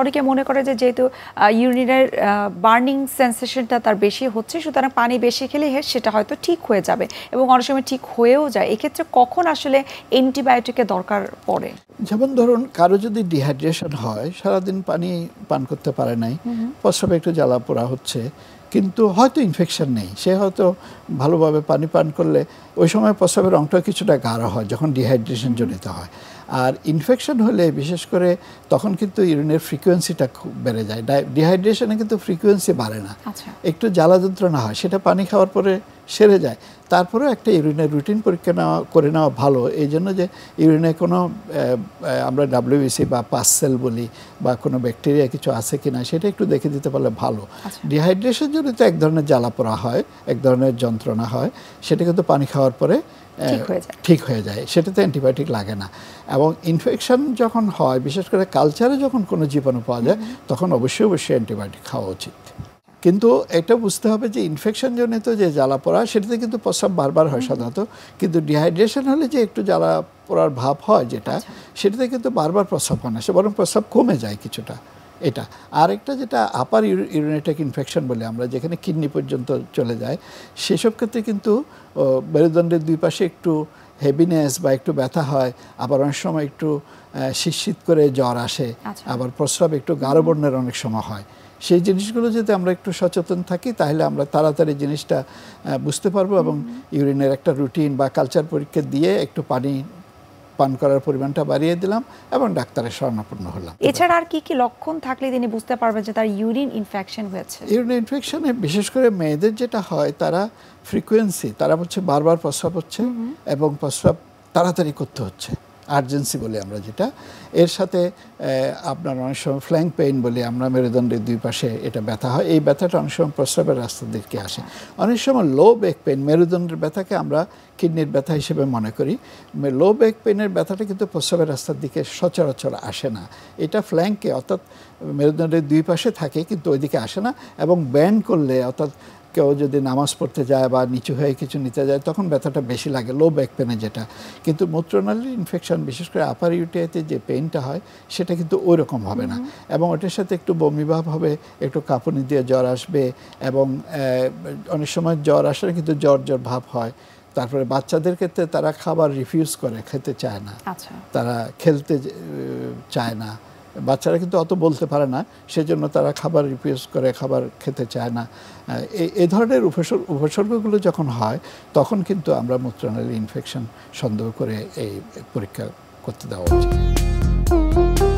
অনেকে মনে করে যে যেহেতু ইউরিনের বার্নিং সেন্সেশনটা তার বেশি হচ্ছে সুতরাং পানি বেশি খেলে সেটা হয়তো ঠিক হয়ে যাবে এবং অনেক সময় ঠিক হয়েও যায় এক্ষেত্রে কখন আসলে অ্যান্টিবায়োটিকের দরকার পড়ে যেমন ধরুন কারো যদি ডিহাইড্রেশন হয় সারাদিন পানি পান করতে পারে নাই প্রস্রাবে একটু জ্বালা পোড়া হচ্ছে কিন্তু হয়তো ইনফেকশন নেই সে হয়তো ভালোভাবে পানি পান করলে ওই সময় প্রস্রাবের অংশ কিছুটা গাঢ় হয় যখন ডিহাইড্রেশন জনিত হয় আর ইনফেকশন হলে বিশেষ করে তখন কিন্তু ইউরিনের ফ্রিকোয়েন্সিটা খুব বেড়ে যায় ডিহাইড্রেশনে কিন্তু ফ্রিকোয়েন্সি বাড়ে না আচ্ছা। একটু জ্বালা যন্ত্রণা হয় সেটা পানি খাওয়ার পরে সেরে যায় তারপরেও একটা ইউরিনের রুটিন পরীক্ষা নেওয়া করে নেওয়া ভালো এই জন্য যে ইউরিনে কোনো আমরা ডাব্লিউবিসি e বা পাসসেল বলি বা কোনো ব্যাকটেরিয়া কিছু আছে কি না সেটা একটু দেখে দিতে পারলে ভালো ডিহাইড্রেশন আচ্ছা। জনিত এক ধরনের জ্বালা পড়া হয় এক ধরনের যন্ত্রণা হয় সেটা কিন্তু পানি খাওয়ার পরে ঠিক হয়ে যায় সেটাতে অ্যান্টিবায়োটিক লাগে না এবং ইনফেকশন যখন হয় বিশেষ করে কালচারে যখন কোনো জীবাণু পাওয়া যায় তখন অবশ্যই অবশ্যই অ্যান্টিবায়োটিক খাওয়া উচিত কিন্তু এটা বুঝতে হবে যে ইনফেকশনজনিত যে জ্বালা পড়া সেটাতে কিন্তু প্রস্রাব বারবার হয় সাধারণত কিন্তু ডিহাইড্রেশন হলে যে একটু জ্বালা পড়ার ভাব হয় যেটা আচ্ছা। সেটাতে কিন্তু বারবার প্রস্রাব হয় না সে বরং প্রস্রাব কমে যায় কিছুটা এটা আরেকটা যেটা আপার ইউরিনেটিক ইনফেকশন বলে আমরা যেখানে কিডনি পর্যন্ত চলে যায় সেসব ক্ষেত্রে কিন্তু মেরুদণ্ডের দুই পাশে একটু হেভিনেস বা একটু ব্যথা হয় আবার অনেক সময় একটু শীত করে জ্বর আসে আচ্ছা। আবার প্রস্রাব একটু গাঢ় বর্ণের অনেক সময় হয় সেই জিনিসগুলো যদি আমরা একটু সচেতন থাকি তাহলে আমরা তাড়াতাড়ি জিনিসটা বুঝতে পারবো এবং ইউরিনের একটা রুটিন বা কালচার পরীক্ষা দিয়ে একটু পানি পান করার পরিমাণটা বাড়িয়ে দিলাম এবং ডাক্তারের শরণাপন্ন হলাম এছাড়া আর কি কি লক্ষণ থাকলে তিনি বুঝতে পারবেন যে তার ইউরিন ইনফেকশন হয়েছে ইউরিন ইনফেকশনে বিশেষ করে মেয়েদের যেটা হয় তারা ফ্রিকোয়েন্সি তারা হচ্ছে বারবার প্রস্রাব হচ্ছে এবং প্রস্রাব তাড়াতাড়ি করতে হচ্ছে আর্জেন্সি বলি আমরা যেটা এর সাথে আপনার অনেক সময় ফ্ল্যাঙ্ক পেইন বলে আমরা মেরুদণ্ডের দুই পাশে এটা ব্যথা হয় এই ব্যথাটা অনেক সময় প্রস্রাবের রাস্তার দিকে আসে অনেক সময় লো ব্যাক পেইন মেরুদণ্ডের ব্যথাকে আমরা কিডনির ব্যথা হিসেবে মনে করি লো ব্যাক পেনের ব্যথাটা কিন্তু প্রস্রাবের রাস্তার দিকে সচরাচর আসে না এটা ফ্ল্যাঙ্কে অর্থাৎ মেরুদণ্ডের দুই পাশে থাকে কিন্তু ওইদিকে আসে না এবং ব্যান্ড করলে অর্থাৎ কেউ যদি নামাজ পড়তে যায় বা নিচু হয়ে কিছু নিতে যায় তখন ব্যথাটা বেশি লাগে লো ব্যাক পেনে যেটা কিন্তু মূত্রনালীর ইনফেকশন বিশেষ করে আপার ইউটিআইতে যে পেনটা হয় সেটা কিন্তু ওই রকম হবে না এবং ওটার সাথে একটু বমিভাব হবে একটু কাঁপুনি দিয়ে জ্বর আসবে এবং অনেক সময় জ্বর আসলে কিন্তু জ্বর জ্বর ভাব হয় তারপরে বাচ্চাদের ক্ষেত্রে তারা খাবার রিফিউজ করে খেতে চায় না আচ্ছা। তারা খেলতে চায় না বাচ্চারা কিন্তু অত বলতে পারে না সেজন্য তারা খাবার রিপিউজ করে খাবার খেতে চায় না এ ধরনের উপসর্গ উপসর্গগুলো যখন হয় তখন কিন্তু আমরা মূত্রনালী ইনফেকশন সন্দেহ করে এই পরীক্ষা করতে দেওয়া উচিত